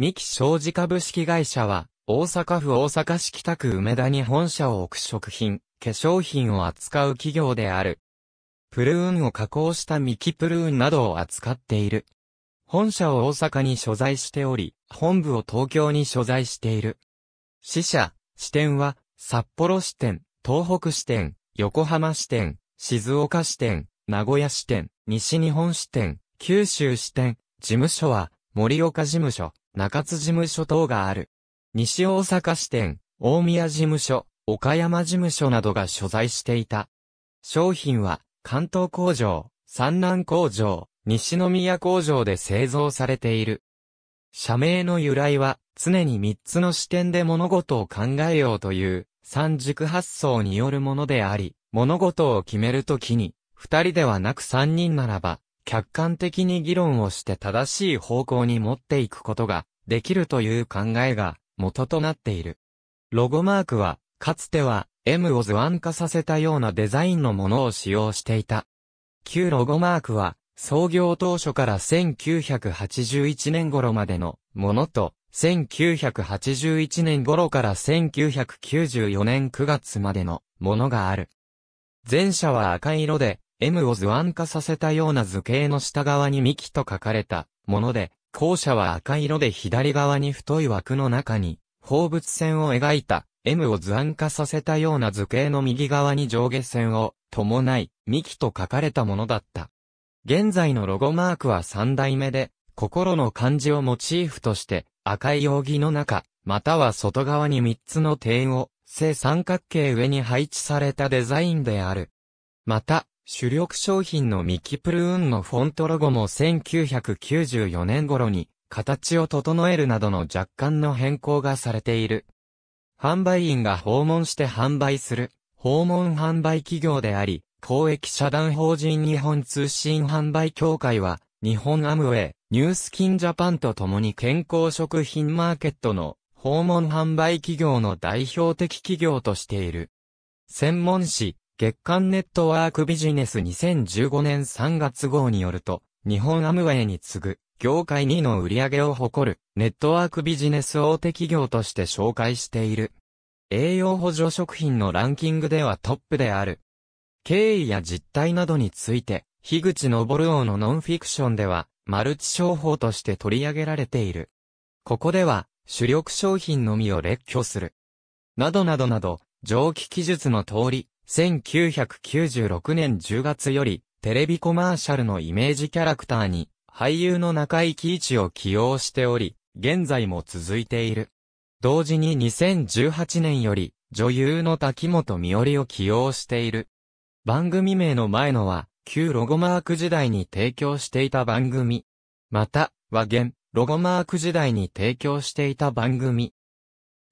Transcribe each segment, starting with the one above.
三木商事株式会社は、大阪府大阪市北区梅田に本社を置く食品、化粧品を扱う企業である。プルーンを加工したミキプルーンなどを扱っている。本社を大阪に所在しており、本部を東京に所在している。支社、支店は、札幌支店、東北支店、横浜支店、静岡支店、名古屋支店、西日本支店、九州支店、事務所は、森岡事務所。中津事務所等がある。西大阪支店、大宮事務所、岡山事務所などが所在していた。商品は、関東工場、三南工場、西宮工場で製造されている。社名の由来は、常に3つの視点で物事を考えようという、三軸発想によるものであり、物事を決めるときに、二人ではなく三人ならば、客観的に議論をして正しい方向に持っていくことができるという考えが元となっている。ロゴマークは、かつては M を図案化させたようなデザインのものを使用していた。旧ロゴマークは、創業当初から1981年頃までのものと、1981年頃から1994年9月までのものがある。前者は赤色で、M を図案化させたような図形の下側に幹と書かれたもので、校舎は赤色で左側に太い枠の中に、放物線を描いた M を図案化させたような図形の右側に上下線を伴い、幹と書かれたものだった。現在のロゴマークは3代目で、心の漢字をモチーフとして、赤い扇の中、または外側に3つの点を、正三角形上に配置されたデザインである。また、主力商品のミキプルーンのフォントロゴも1994年頃に形を整えるなどの若干の変更がされている。販売員が訪問して販売する訪問販売企業であり、公益社団法人日本通信販売協会は日本アムウェイ、ニュースキンジャパンと共に健康食品マーケットの訪問販売企業の代表的企業としている。専門誌、月間ネットワークビジネス2015年3月号によると、日本アムウェイに次ぐ、業界2の売り上げを誇る、ネットワークビジネス大手企業として紹介している。栄養補助食品のランキングではトップである。経緯や実態などについて、樋口昇王のノンフィクションでは、マルチ商法として取り上げられている。ここでは、主力商品のみを列挙する。などなどなど、蒸気記述の通り、1996年10月より、テレビコマーシャルのイメージキャラクターに、俳優の中井貴一を起用しており、現在も続いている。同時に2018年より、女優の滝本美織を起用している。番組名の前のは、旧ロゴマーク時代に提供していた番組。また、和言、ロゴマーク時代に提供していた番組。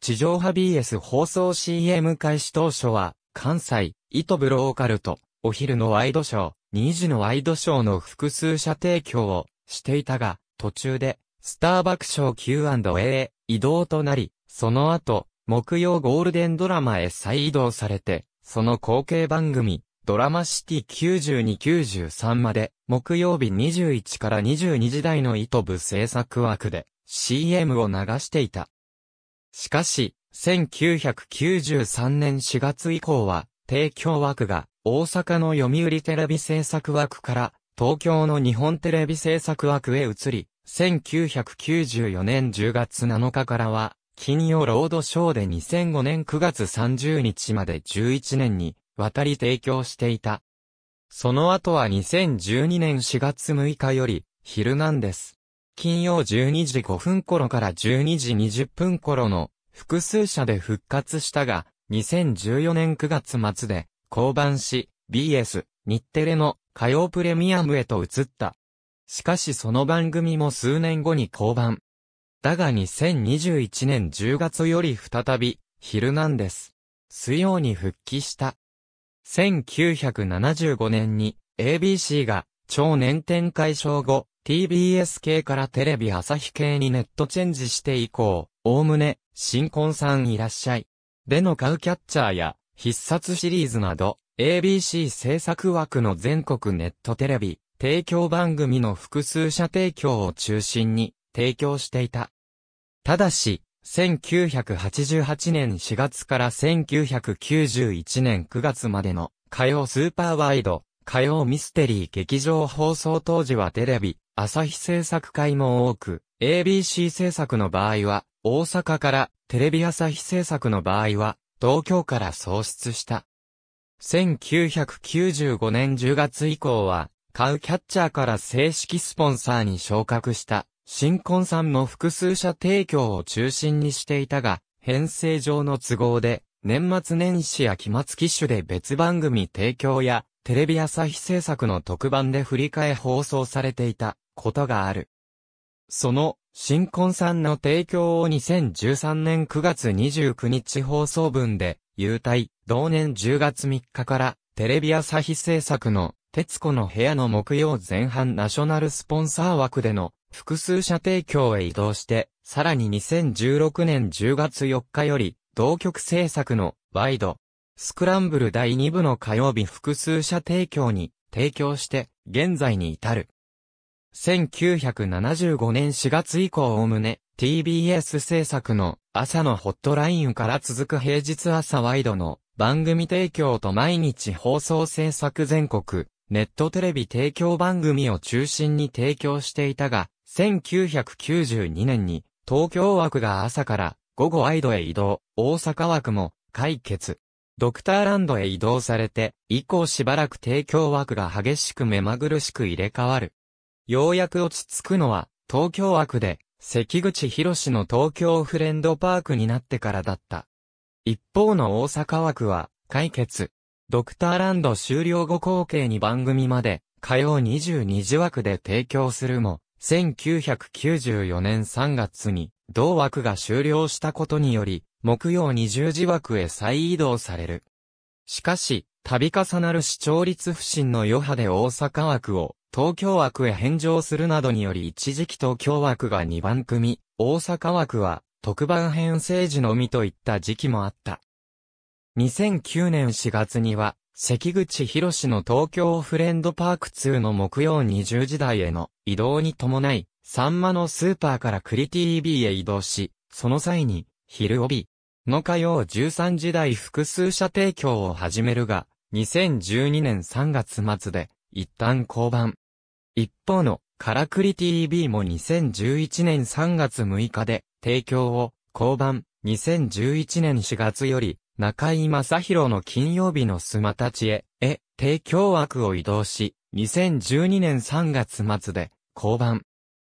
地上波 BS 放送 CM 開始当初は、関西、糸ブローカルと、お昼のワイドショー、2時のワイドショーの複数社提供をしていたが、途中で、スターバクショー Q&A へ移動となり、その後、木曜ゴールデンドラマへ再移動されて、その後継番組、ドラマシティ9293まで、木曜日21から22時台の糸部制作枠で、CM を流していた。しかし、1993年4月以降は、提供枠が大阪の読売テレビ制作枠から東京の日本テレビ制作枠へ移り、1994年10月7日からは、金曜ロードショーで2005年9月30日まで11年に渡り提供していた。その後は2012年4月6日より、昼なんです。金曜12時5分頃から12時20分頃の複数社で復活したが、2014年9月末で、降板し、BS、日テレの火曜プレミアムへと移った。しかしその番組も数年後に降板。だが2021年10月より再び、昼なんです。水曜に復帰した。1975年に ABC が超年展開消後、TBS 系からテレビ朝日系にネットチェンジして以降、おおむね新婚さんいらっしゃい。での買うキャッチャーや、必殺シリーズなど、ABC 制作枠の全国ネットテレビ、提供番組の複数社提供を中心に、提供していた。ただし、1988年4月から1991年9月までの火曜スーパーワイド、火曜ミステリー劇場放送当時はテレビ、朝日制作会も多く、ABC 制作の場合は大阪からテレビ朝日制作の場合は、東京から創出した。1995年10月以降は、買うキャッチャーから正式スポンサーに昇格した、新婚さんの複数社提供を中心にしていたが、編成上の都合で、年末年始や期末機種で別番組提供や、テレビ朝日制作の特番で振り替え放送されていたことがある。その、新婚さんの提供を2013年9月29日放送分で、優待、同年10月3日から、テレビ朝日制作の、徹子の部屋の木曜前半ナショナルスポンサー枠での、複数社提供へ移動して、さらに2016年10月4日より、同局制作の、ワイド、スクランブル第2部の火曜日複数社提供に、提供して、現在に至る。1975年4月以降おむね、TBS 制作の朝のホットラインから続く平日朝ワイドの番組提供と毎日放送制作全国、ネットテレビ提供番組を中心に提供していたが、1992年に東京枠が朝から午後ワイドへ移動、大阪枠も解決。ドクターランドへ移動されて、以降しばらく提供枠が激しく目まぐるしく入れ替わる。ようやく落ち着くのは、東京枠で、関口博の東京フレンドパークになってからだった。一方の大阪枠は、解決。ドクターランド終了後後継に番組まで、火曜22時枠で提供するも、1994年3月に、同枠が終了したことにより、木曜20時枠へ再移動される。しかし、度重なる視聴率不振の余波で大阪枠を東京枠へ返上するなどにより一時期東京枠が2番組、大阪枠は特番編成時のみといった時期もあった。2009年4月には、関口博士の東京フレンドパーク2の木曜20時台への移動に伴い、サンマのスーパーからクリ TV へ移動し、その際に、昼帯の火曜13時台複数社提供を始めるが、2012年3月末で一旦降板。一方のカラクリ TV も2011年3月6日で提供を降板。2011年4月より中井正宏の金曜日のスマたちへ、え、提供枠を移動し、2012年3月末で降板。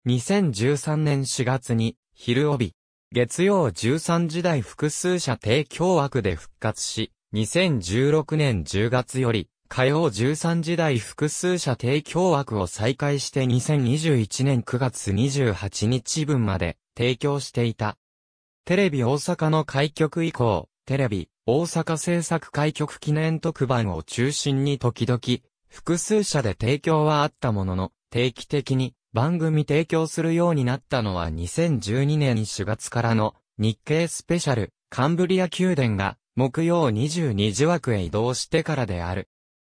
2013年4月に昼帯。月曜13時台複数社提供枠で復活し、2016年10月より、火曜13時台複数社提供枠を再開して2021年9月28日分まで提供していた。テレビ大阪の開局以降、テレビ大阪制作開局記念特番を中心に時々、複数社で提供はあったものの、定期的に番組提供するようになったのは2012年4月からの日経スペシャルカンブリア宮殿が木曜22時枠へ移動してからである。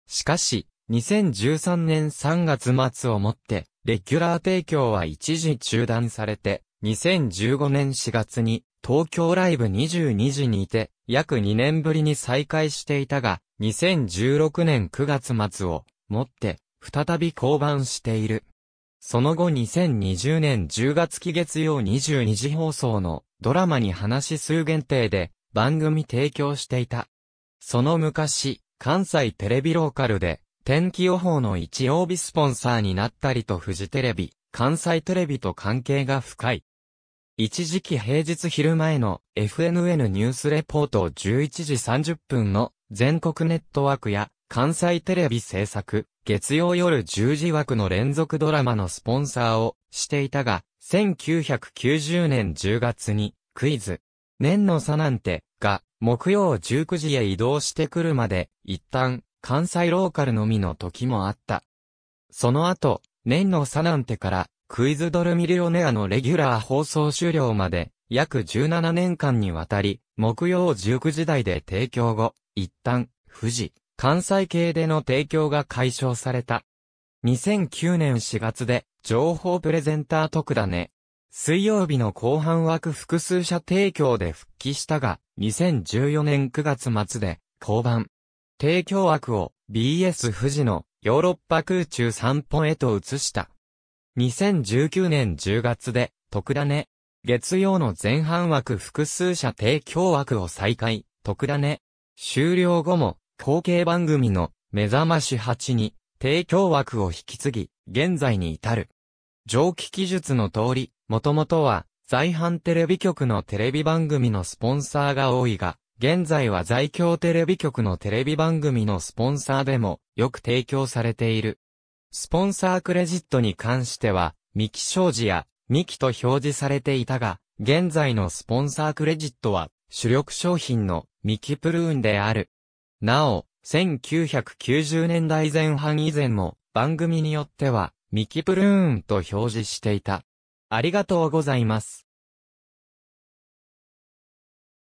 しかし、2013年3月末をもって、レギュラー提供は一時中断されて、2015年4月に、東京ライブ22時にて、約2年ぶりに再開していたが、2016年9月末を、もって、再び降板している。その後2020年10月期月曜22時放送のドラマに話数限定で番組提供していた。その昔、関西テレビローカルで、天気予報の一曜日スポンサーになったりとフジテレビ、関西テレビと関係が深い。一時期平日昼前の FNN ニュースレポート11時30分の全国ネットワークや関西テレビ制作、月曜夜10時枠の連続ドラマのスポンサーをしていたが、1990年10月にクイズ、年の差なんて、が、木曜19時へ移動してくるまで、一旦、関西ローカルのみの時もあった。その後、年の差なんてから、クイズドルミリオネアのレギュラー放送終了まで、約17年間にわたり、木曜19時台で提供後、一旦、富士、関西系での提供が解消された。2009年4月で、情報プレゼンター特だね。水曜日の後半枠複数社提供で復帰したが、2014年9月末で降板。提供枠を BS 富士のヨーロッパ空中散歩へと移した。2019年10月で、特ダネ。月曜の前半枠複数社提供枠を再開、特ダネ。終了後も、後継番組の目覚まし8に提供枠を引き継ぎ、現在に至る。蒸気記述の通り、もともとは、在阪テレビ局のテレビ番組のスポンサーが多いが、現在は在京テレビ局のテレビ番組のスポンサーでもよく提供されている。スポンサークレジットに関しては、ミキ商事やミキと表示されていたが、現在のスポンサークレジットは主力商品のミキプルーンである。なお、1990年代前半以前も番組によってはミキプルーンと表示していた。ありがとうございます。